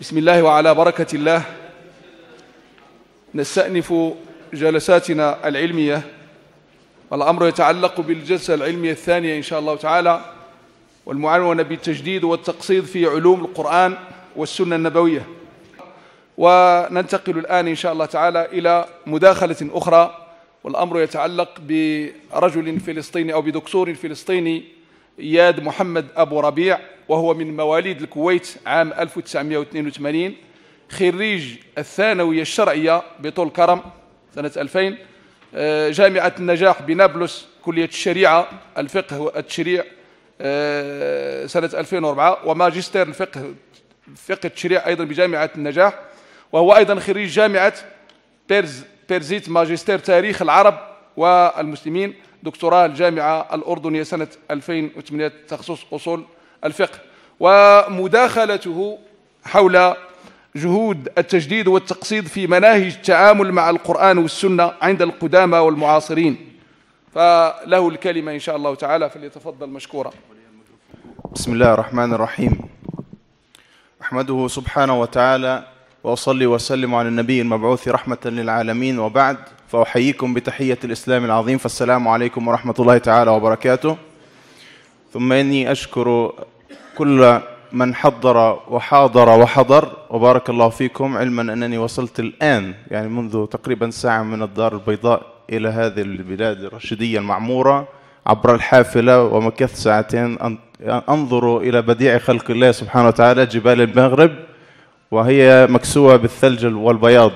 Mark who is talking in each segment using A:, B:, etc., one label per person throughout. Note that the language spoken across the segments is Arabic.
A: بسم الله وعلى بركة الله نستأنف جلساتنا العلمية والأمر يتعلق بالجلسة العلمية الثانية إن شاء الله تعالى والمعنون بالتجديد والتقصيد في علوم القرآن والسنة النبوية وننتقل الآن إن شاء الله تعالى إلى مداخلة أخرى والأمر يتعلق برجل فلسطيني أو بدكتور فلسطيني إياد محمد أبو ربيع وهو من مواليد الكويت عام 1982 خريج الثانوية الشرعية بطول كرم سنة 2000 آه، جامعة النجاح بنابلس كلية الشريعة الفقه والتشريع آه، سنة 2004 وماجستير الفقه فقه التشريع أيضا بجامعة النجاح وهو أيضا خريج جامعة بيرز بيرزيت ماجستير تاريخ العرب والمسلمين دكتوراه الجامعة الأردنية سنة 2008 تخصص أصول الفقه ومداخلته حول جهود التجديد والتقصيد في مناهج التعامل مع القرآن والسنة عند القدامى والمعاصرين فله الكلمة إن شاء الله تعالى فليتفضل مشكورا
B: بسم الله الرحمن الرحيم أحمده سبحانه وتعالى واصلي واسلم على النبي المبعوث رحمه للعالمين وبعد فاحييكم بتحيه الاسلام العظيم فالسلام عليكم ورحمه الله تعالى وبركاته ثم اني اشكر كل من حضر وحاضر وحضر وبارك الله فيكم علما انني وصلت الان يعني منذ تقريبا ساعه من الدار البيضاء الى هذه البلاد الرشيديه المعموره عبر الحافله ومكثت ساعتين انظر الى بديع خلق الله سبحانه وتعالى جبال المغرب وهي مكسوة بالثلج والبياض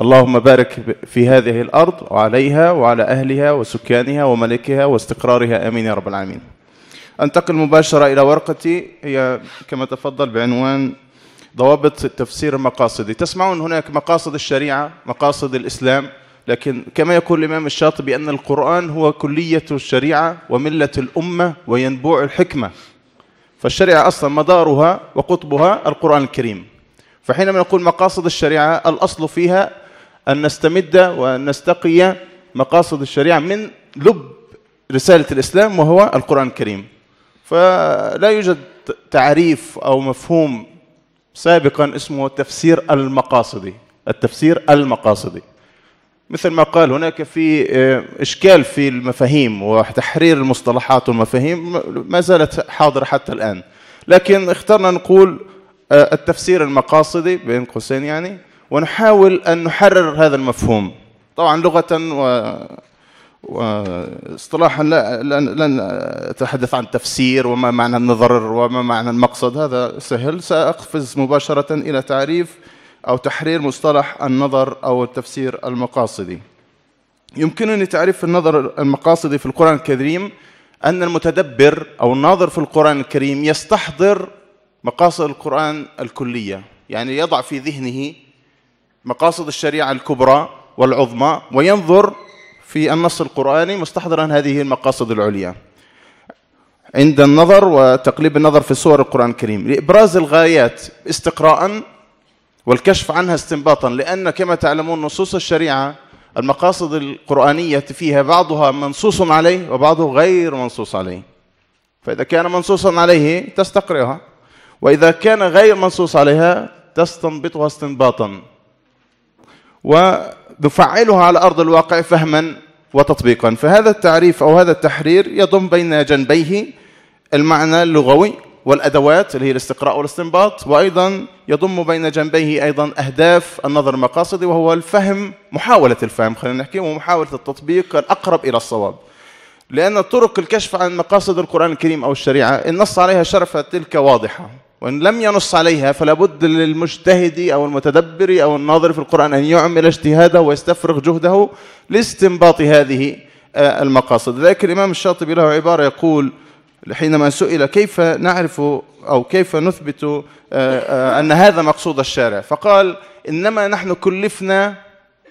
B: اللهم بارك في هذه الأرض وعليها وعلى أهلها وسكانها وملكها واستقرارها آمين يا رب العالمين أنتقل مباشرة إلى ورقتي هي كما تفضل بعنوان ضوابط تفسير مقاصدي تسمعون هناك مقاصد الشريعة مقاصد الإسلام لكن كما يقول الإمام الشاطبي أن القرآن هو كلية الشريعة وملة الأمة وينبوع الحكمة فالشريعة أصلا مدارها وقطبها القرآن الكريم فحينما نقول مقاصد الشريعة الأصل فيها أن نستمد وأن نستقي مقاصد الشريعة من لب رسالة الإسلام وهو القرآن الكريم فلا يوجد تعريف أو مفهوم سابقا اسمه تفسير المقاصدي التفسير المقاصدي مثل ما قال هناك في آه، إشكال في المفاهيم وتحرير المصطلحات والمفاهيم ما زالت حاضرة حتى الآن لكن اخترنا نقول آه، التفسير المقاصدي بين قوسين يعني ونحاول أن نحرر هذا المفهوم طبعا لغة و واصطلاحا لا لن اتحدث عن تفسير وما معنى النظر وما معنى المقصد هذا سهل ساقفز مباشره الى تعريف او تحرير مصطلح النظر او التفسير المقاصدي. يمكنني تعريف النظر المقاصدي في القران الكريم ان المتدبر او الناظر في القران الكريم يستحضر مقاصد القرآن الكلية يعني يضع في ذهنه مقاصد الشريعة الكبرى والعظمى وينظر في النص القرآني مستحضرا هذه المقاصد العليا عند النظر وتقليب النظر في صور القرآن الكريم لإبراز الغايات استقراء والكشف عنها استنباطا لأن كما تعلمون نصوص الشريعة المقاصد القرآنية فيها بعضها منصوص عليه وبعضه غير منصوص عليه فإذا كان منصوصا عليه تستقرئها وإذا كان غير منصوص عليها تستنبطها استنباطا ونفعلها على أرض الواقع فهما وتطبيقا فهذا التعريف أو هذا التحرير يضم بين جنبيه المعنى اللغوي والأدوات اللي هي الاستقراء والاستنباط وأيضا يضم بين جنبيه أيضا أهداف النظر المقاصدي وهو الفهم محاولة الفهم خلينا نحكي ومحاولة التطبيق الأقرب إلى الصواب لأن طرق الكشف عن مقاصد القرآن الكريم أو الشريعة النص عليها شرفة تلك واضحة وإن لم ينص عليها فلا بد للمجتهد أو المتدبر أو الناظر في القرآن أن يعمل اجتهاده ويستفرغ جهده لاستنباط هذه آه، المقاصد لذلك الإمام الشاطبي له عبارة يقول حينما سئل كيف نعرف أو كيف نثبت آه، آه، أن هذا مقصود الشارع فقال إنما نحن كلفنا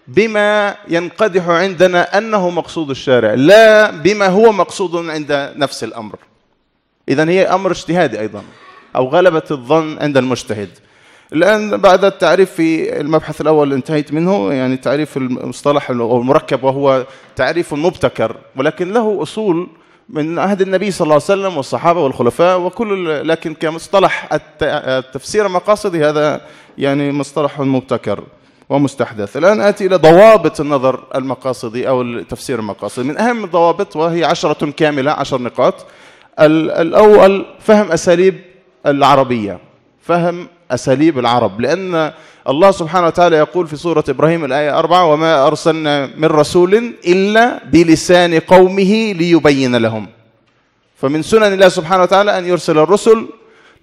B: بما ينقدح عندنا أنه مقصود الشارع لا بما هو مقصود عند نفس الأمر إذا هي أمر اجتهادي أيضا أو غلبة الظن عند المجتهد الآن بعد التعريف في المبحث الأول انتهيت منه يعني تعريف المصطلح أو المركب وهو تعريف مبتكر ولكن له أصول من عهد النبي صلى الله عليه وسلم والصحابة والخلفاء وكل لكن كمصطلح التفسير مقاصدي هذا يعني مصطلح مبتكر ومستحدث الآن آتي إلى ضوابط النظر المقاصدي أو التفسير المقاصدي من أهم الضوابط وهي عشرة كاملة عشر نقاط الأول فهم أساليب العربية فهم أساليب العرب لأن الله سبحانه وتعالى يقول في سورة إبراهيم الآية أربعة وما أرسلنا من رسول إلا بلسان قومه ليبين لهم فمن سنن الله سبحانه وتعالى أن يرسل الرسل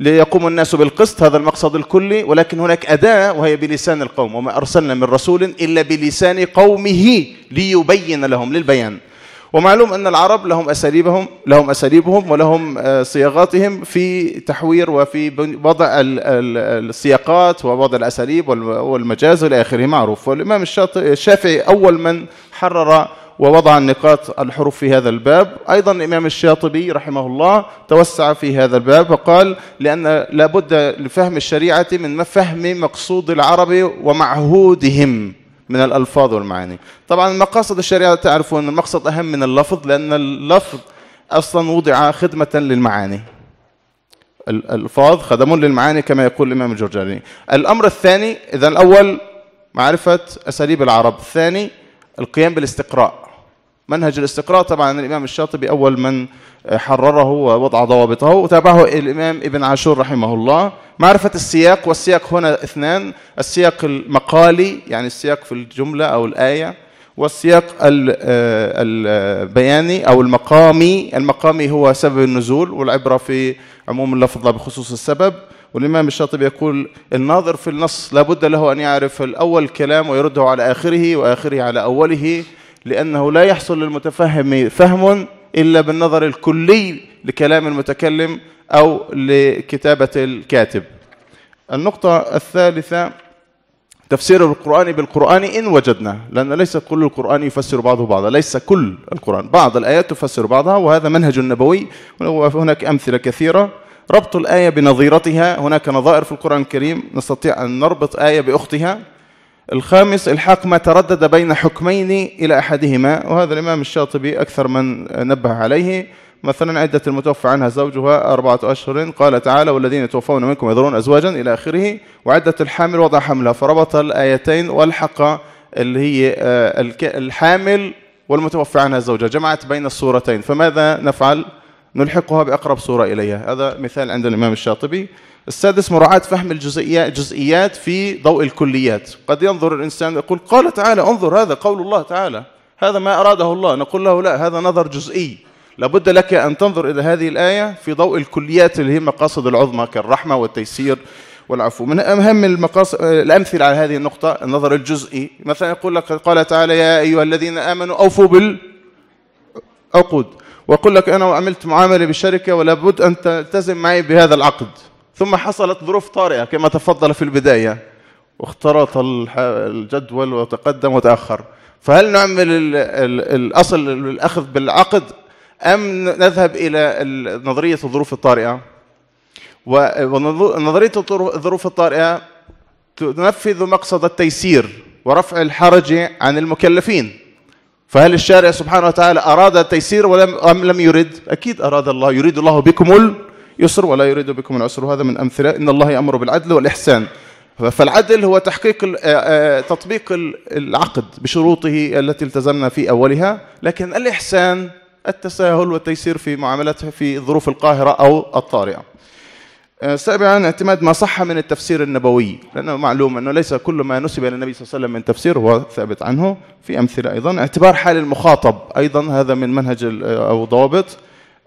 B: ليقوم الناس بالقسط هذا المقصد الكلي ولكن هناك أداة وهي بلسان القوم وما أرسلنا من رسول إلا بلسان قومه ليبين لهم للبيان ومعلوم أن العرب لهم أساليبهم لهم أساليبهم ولهم آه، صياغاتهم في تحوير وفي وضع السياقات ووضع الأساليب والمجاز إلى آخره معروف والإمام الشافعي أول من حرر ووضع النقاط الحروف في هذا الباب أيضا الإمام الشاطبي رحمه الله توسع في هذا الباب وقال لأن لابد لفهم الشريعة من فهم مقصود العرب ومعهودهم من الألفاظ والمعاني طبعا مقاصد الشريعة تعرفون أن المقصد أهم من اللفظ لأن اللفظ أصلا وضع خدمة للمعاني الألفاظ خدم للمعاني كما يقول الإمام الجرجاني الأمر الثاني إذا الأول معرفة أساليب العرب الثاني القيام بالاستقراء منهج الاستقراء طبعا الإمام الشاطبي أول من حرره ووضع ضوابطه وتابعه الإمام ابن عاشور رحمه الله معرفة السياق والسياق هنا اثنان السياق المقالي يعني السياق في الجملة أو الآية والسياق آه، البياني أو المقامي المقامي هو سبب النزول والعبرة في عموم اللفظ بخصوص السبب والإمام الشاطبي يقول الناظر في النص لابد له أن يعرف الأول كلام ويرده على آخره وآخره على أوله لأنه لا يحصل للمتفهم فهم إلا بالنظر الكلي لكلام المتكلم أو لكتابة الكاتب النقطة الثالثة تفسير القرآن بالقرآن إن وجدنا لأن ليس كل القرآن يفسر بعضه بعضا ليس كل القرآن بعض الآيات تفسر بعضها وهذا منهج نبوي وهناك أمثلة كثيرة ربط الآية بنظيرتها هناك نظائر في القرآن الكريم نستطيع أن نربط آية بأختها الخامس الحاق ما تردد بين حكمين إلى أحدهما وهذا الإمام الشاطبي أكثر من نبه عليه مثلا عدة المتوفى عنها زوجها أربعة أشهر قال تعالى والذين توفون منكم يذرون أزواجا إلى آخره وعدة الحامل وضع حملها فربط الآيتين والحق اللي هي آه، الحامل والمتوفى عنها الزوجة جمعت بين الصورتين فماذا نفعل؟ نلحقها بأقرب صورة إليها هذا مثال عند الإمام الشاطبي السادس مراعاة فهم الجزئيات في ضوء الكليات قد ينظر الإنسان يقول قال تعالى انظر هذا قول الله تعالى هذا ما أراده الله نقول له لا هذا نظر جزئي لابد لك أن تنظر إلى هذه الآية في ضوء الكليات اللي هي مقاصد العظمى كالرحمة والتيسير والعفو من أهم المقاصد الأمثلة على هذه النقطة النظر الجزئي مثلا يقول لك قال تعالى يا أيها الذين آمنوا أوفوا بالعقود وأقول لك أنا وعملت معاملة بالشركة ولابد أن تلتزم معي بهذا العقد ثم حصلت ظروف طارئة كما تفضل في البداية واختلط الجدول وتقدم وتأخر فهل نعمل الأصل الأخذ بالعقد أم نذهب إلى نظرية الظروف الطارئة ونظرية الظروف الطارئة تنفذ مقصد التيسير ورفع الحرج عن المكلفين فهل الشارع سبحانه وتعالى أراد التيسير ولم أم لم يرد أكيد أراد الله يريد الله بكم يسر ولا يريد بكم العسر وهذا من أمثلة إن الله يأمر بالعدل والإحسان فالعدل هو تحقيق آه، آه، تطبيق العقد بشروطه التي التزمنا في أولها لكن الإحسان التساهل والتيسير في معاملته في ظروف القاهرة أو الطارئة آه، سابعا اعتماد ما صح من التفسير النبوي لأنه معلوم أنه ليس كل ما نسب إلى النبي صلى الله عليه وسلم من تفسير هو ثابت عنه في أمثلة أيضا اعتبار حال المخاطب أيضا هذا من منهج أو ضوابط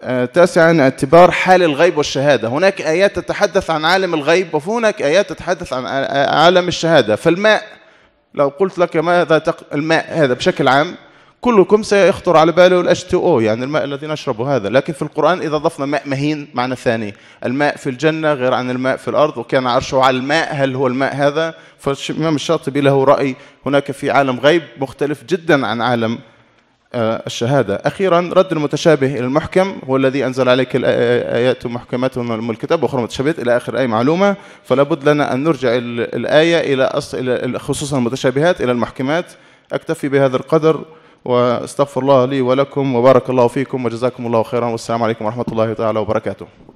B: آه، تاسعا اعتبار حال الغيب والشهاده هناك ايات تتحدث عن عالم الغيب وهناك ايات تتحدث عن آه، عالم الشهاده فالماء لو قلت لك ماذا تق... الماء هذا بشكل عام كلكم سيخطر على باله الاتش تي او يعني الماء الذي نشربه هذا لكن في القران اذا ضفنا ماء مهين معنى ثاني الماء في الجنه غير عن الماء في الارض وكان عرشه على الماء هل هو الماء هذا فالامام الشاطبي له راي هناك في عالم غيب مختلف جدا عن عالم آه، الشهادة أخيرا رد المتشابه إلى المحكم هو الذي أنزل عليك الآيات محكمات من الكتاب وأخرى متشابهات إلى آخر أي معلومة فلا بد لنا أن نرجع الآية إلى خصوصا المتشابهات إلى المحكمات أكتفي بهذا القدر واستغفر الله لي ولكم وبارك الله فيكم وجزاكم الله خيرا والسلام عليكم
A: ورحمة الله تعالى وبركاته